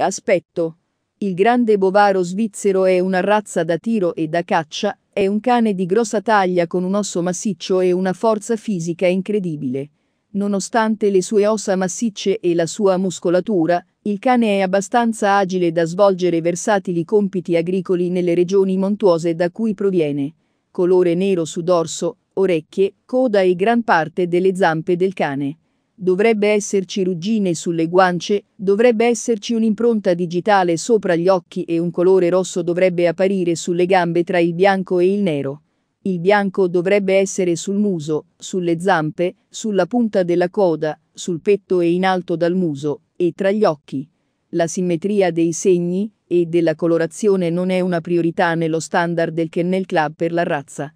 Aspetto. Il grande bovaro svizzero è una razza da tiro e da caccia, è un cane di grossa taglia con un osso massiccio e una forza fisica incredibile. Nonostante le sue ossa massicce e la sua muscolatura, il cane è abbastanza agile da svolgere versatili compiti agricoli nelle regioni montuose da cui proviene. Colore nero su dorso, orecchie, coda e gran parte delle zampe del cane dovrebbe esserci ruggine sulle guance, dovrebbe esserci un'impronta digitale sopra gli occhi e un colore rosso dovrebbe apparire sulle gambe tra il bianco e il nero. Il bianco dovrebbe essere sul muso, sulle zampe, sulla punta della coda, sul petto e in alto dal muso, e tra gli occhi. La simmetria dei segni e della colorazione non è una priorità nello standard del Kennel Club per la razza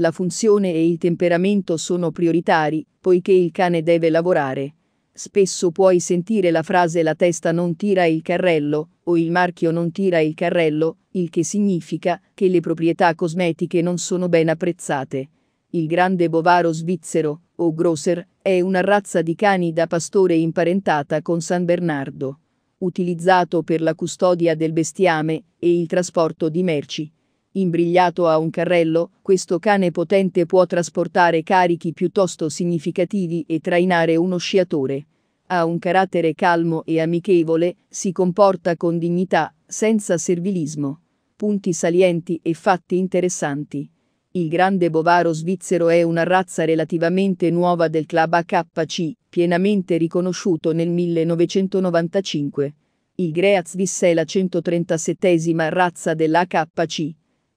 la funzione e il temperamento sono prioritari, poiché il cane deve lavorare. Spesso puoi sentire la frase la testa non tira il carrello o il marchio non tira il carrello, il che significa che le proprietà cosmetiche non sono ben apprezzate. Il grande bovaro svizzero, o grosser, è una razza di cani da pastore imparentata con San Bernardo, utilizzato per la custodia del bestiame e il trasporto di merci. Imbrigliato a un carrello, questo cane potente può trasportare carichi piuttosto significativi e trainare uno sciatore. Ha un carattere calmo e amichevole, si comporta con dignità, senza servilismo. Punti salienti e fatti interessanti. Il grande bovaro svizzero è una razza relativamente nuova del club AKC, pienamente riconosciuto nel 1995. Il Greaz la 137 razza dell'AKC.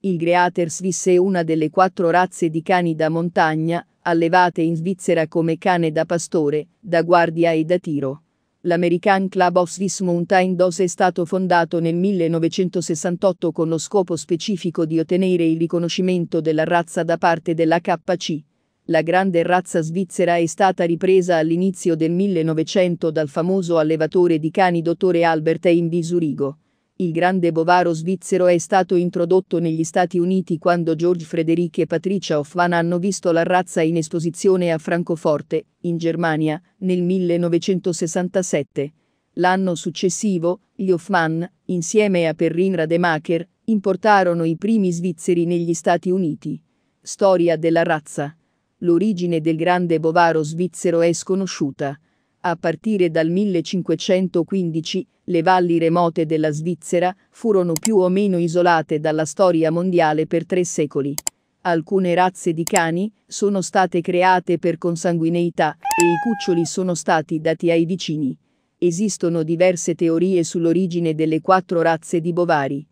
Il Greater Swiss è una delle quattro razze di cani da montagna, allevate in Svizzera come cane da pastore, da guardia e da tiro. L'American Club of Swiss Mountain Dogs è stato fondato nel 1968 con lo scopo specifico di ottenere il riconoscimento della razza da parte della KC. La grande razza svizzera è stata ripresa all'inizio del 1900 dal famoso allevatore di cani dottore Albert Einbisurigo. Zurigo. Il grande bovaro svizzero è stato introdotto negli Stati Uniti quando George Frederick e Patricia Hoffman hanno visto la razza in esposizione a Francoforte, in Germania, nel 1967. L'anno successivo, gli Hoffman, insieme a Perrin Rademacher, importarono i primi svizzeri negli Stati Uniti. Storia della razza. L'origine del grande bovaro svizzero è sconosciuta. A partire dal 1515, le valli remote della Svizzera furono più o meno isolate dalla storia mondiale per tre secoli. Alcune razze di cani sono state create per consanguineità e i cuccioli sono stati dati ai vicini. Esistono diverse teorie sull'origine delle quattro razze di bovari.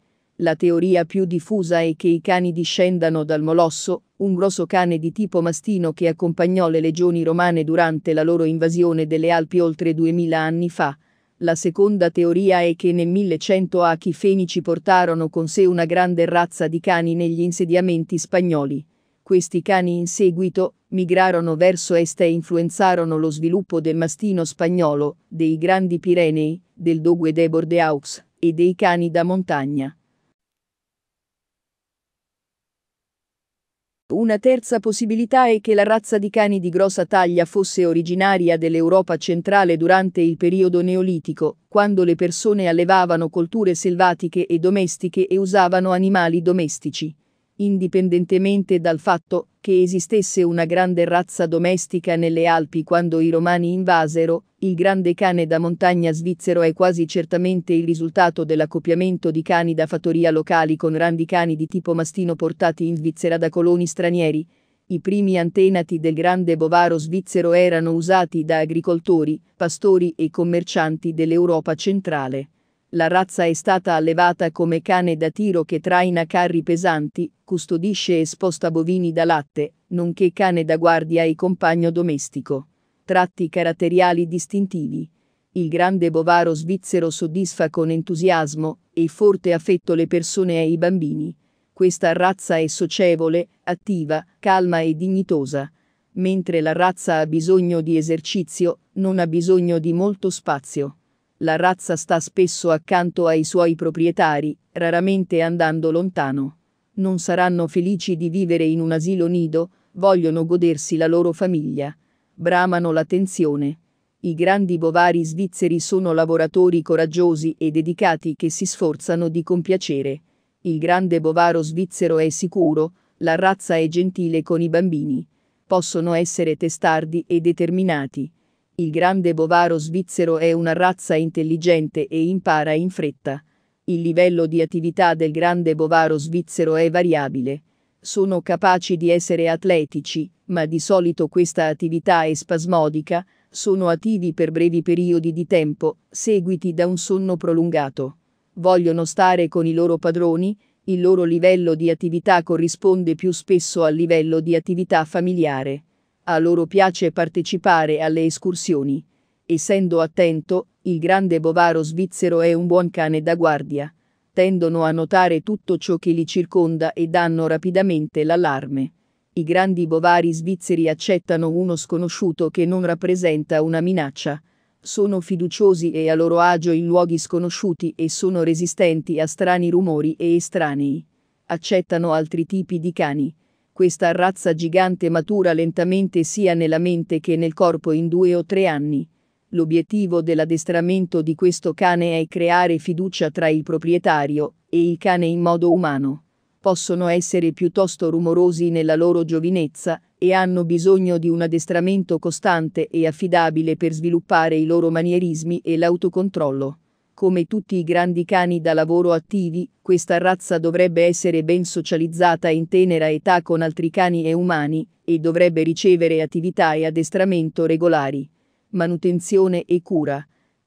La teoria più diffusa è che i cani discendano dal Molosso, un grosso cane di tipo mastino che accompagnò le legioni romane durante la loro invasione delle Alpi oltre 2000 anni fa. La seconda teoria è che nel 1100 Achi i fenici portarono con sé una grande razza di cani negli insediamenti spagnoli. Questi cani in seguito migrarono verso est e influenzarono lo sviluppo del mastino spagnolo, dei Grandi Pirenei, del Dogue de Bordeaux e dei cani da montagna. Una terza possibilità è che la razza di cani di grossa taglia fosse originaria dell'Europa centrale durante il periodo neolitico, quando le persone allevavano colture selvatiche e domestiche e usavano animali domestici indipendentemente dal fatto che esistesse una grande razza domestica nelle Alpi quando i Romani invasero, il grande cane da montagna svizzero è quasi certamente il risultato dell'accoppiamento di cani da fattoria locali con grandi cani di tipo mastino portati in Svizzera da coloni stranieri. I primi antenati del grande bovaro svizzero erano usati da agricoltori, pastori e commercianti dell'Europa centrale. La razza è stata allevata come cane da tiro che traina carri pesanti, custodisce e sposta bovini da latte, nonché cane da guardia e compagno domestico. Tratti caratteriali distintivi. Il grande bovaro svizzero soddisfa con entusiasmo e forte affetto le persone e i bambini. Questa razza è socievole, attiva, calma e dignitosa. Mentre la razza ha bisogno di esercizio, non ha bisogno di molto spazio. La razza sta spesso accanto ai suoi proprietari, raramente andando lontano. Non saranno felici di vivere in un asilo nido, vogliono godersi la loro famiglia. Bramano l'attenzione. I grandi bovari svizzeri sono lavoratori coraggiosi e dedicati che si sforzano di compiacere. Il grande bovaro svizzero è sicuro, la razza è gentile con i bambini. Possono essere testardi e determinati. Il grande bovaro svizzero è una razza intelligente e impara in fretta. Il livello di attività del grande bovaro svizzero è variabile. Sono capaci di essere atletici, ma di solito questa attività è spasmodica, sono attivi per brevi periodi di tempo, seguiti da un sonno prolungato. Vogliono stare con i loro padroni, il loro livello di attività corrisponde più spesso al livello di attività familiare. A loro piace partecipare alle escursioni. Essendo attento, il grande bovaro svizzero è un buon cane da guardia. Tendono a notare tutto ciò che li circonda e danno rapidamente l'allarme. I grandi bovari svizzeri accettano uno sconosciuto che non rappresenta una minaccia. Sono fiduciosi e a loro agio in luoghi sconosciuti e sono resistenti a strani rumori e estranei. Accettano altri tipi di cani questa razza gigante matura lentamente sia nella mente che nel corpo in due o tre anni. L'obiettivo dell'addestramento di questo cane è creare fiducia tra il proprietario e il cane in modo umano. Possono essere piuttosto rumorosi nella loro giovinezza e hanno bisogno di un addestramento costante e affidabile per sviluppare i loro manierismi e l'autocontrollo. Come tutti i grandi cani da lavoro attivi, questa razza dovrebbe essere ben socializzata in tenera età con altri cani e umani, e dovrebbe ricevere attività e addestramento regolari. Manutenzione e cura.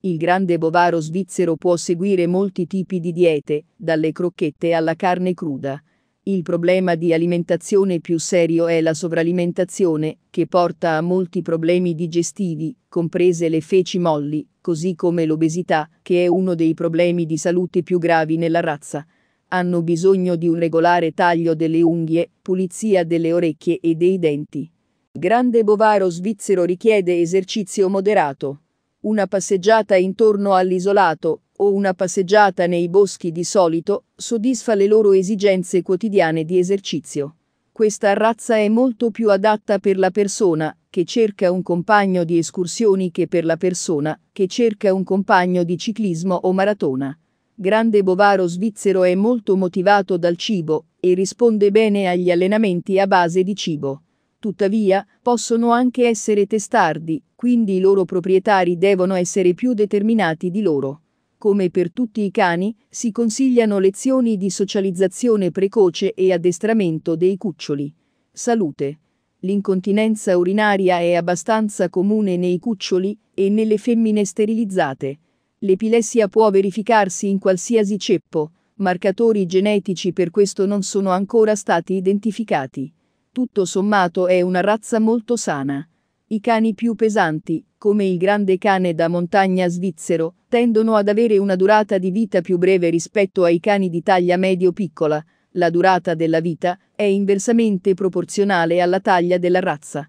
Il grande bovaro svizzero può seguire molti tipi di diete, dalle crocchette alla carne cruda. Il problema di alimentazione più serio è la sovralimentazione, che porta a molti problemi digestivi, comprese le feci molli, così come l'obesità, che è uno dei problemi di salute più gravi nella razza. Hanno bisogno di un regolare taglio delle unghie, pulizia delle orecchie e dei denti. Grande bovaro svizzero richiede esercizio moderato. Una passeggiata intorno all'isolato, o una passeggiata nei boschi di solito soddisfa le loro esigenze quotidiane di esercizio. Questa razza è molto più adatta per la persona che cerca un compagno di escursioni che per la persona che cerca un compagno di ciclismo o maratona. Grande bovaro svizzero è molto motivato dal cibo e risponde bene agli allenamenti a base di cibo. Tuttavia, possono anche essere testardi, quindi i loro proprietari devono essere più determinati di loro come per tutti i cani, si consigliano lezioni di socializzazione precoce e addestramento dei cuccioli. Salute. L'incontinenza urinaria è abbastanza comune nei cuccioli e nelle femmine sterilizzate. L'epilessia può verificarsi in qualsiasi ceppo, marcatori genetici per questo non sono ancora stati identificati. Tutto sommato è una razza molto sana. I cani più pesanti, come il grande cane da montagna svizzero, tendono ad avere una durata di vita più breve rispetto ai cani di taglia medio-piccola. La durata della vita è inversamente proporzionale alla taglia della razza.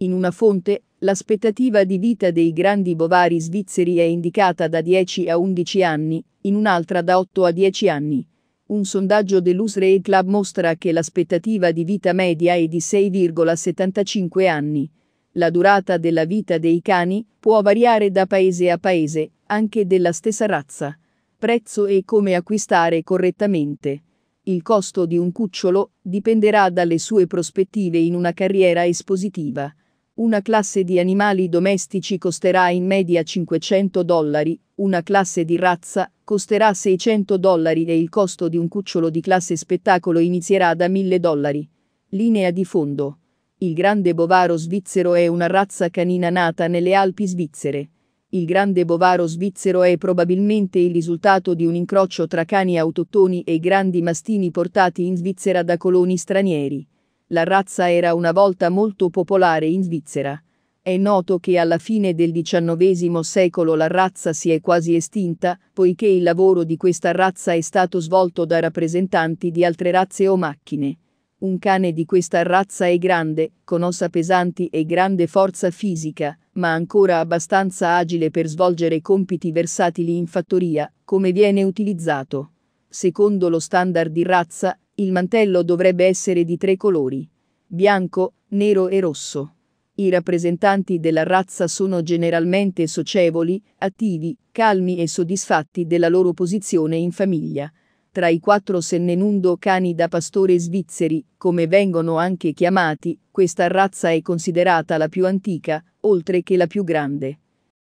In una fonte, l'aspettativa di vita dei grandi bovari svizzeri è indicata da 10 a 11 anni, in un'altra da 8 a 10 anni. Un sondaggio dell'Usrael Club mostra che l'aspettativa di vita media è di 6,75 anni. La durata della vita dei cani può variare da paese a paese, anche della stessa razza. Prezzo e come acquistare correttamente. Il costo di un cucciolo dipenderà dalle sue prospettive in una carriera espositiva. Una classe di animali domestici costerà in media 500 dollari, una classe di razza costerà 600 dollari e il costo di un cucciolo di classe spettacolo inizierà da 1000 dollari. Linea di fondo. Il grande bovaro svizzero è una razza canina nata nelle Alpi svizzere. Il grande bovaro svizzero è probabilmente il risultato di un incrocio tra cani autoctoni e grandi mastini portati in Svizzera da coloni stranieri. La razza era una volta molto popolare in Svizzera. È noto che alla fine del XIX secolo la razza si è quasi estinta, poiché il lavoro di questa razza è stato svolto da rappresentanti di altre razze o macchine. Un cane di questa razza è grande, con ossa pesanti e grande forza fisica, ma ancora abbastanza agile per svolgere compiti versatili in fattoria, come viene utilizzato. Secondo lo standard di razza, il mantello dovrebbe essere di tre colori, bianco, nero e rosso. I rappresentanti della razza sono generalmente socievoli, attivi, calmi e soddisfatti della loro posizione in famiglia tra i quattro sennenundo cani da pastore svizzeri, come vengono anche chiamati, questa razza è considerata la più antica, oltre che la più grande.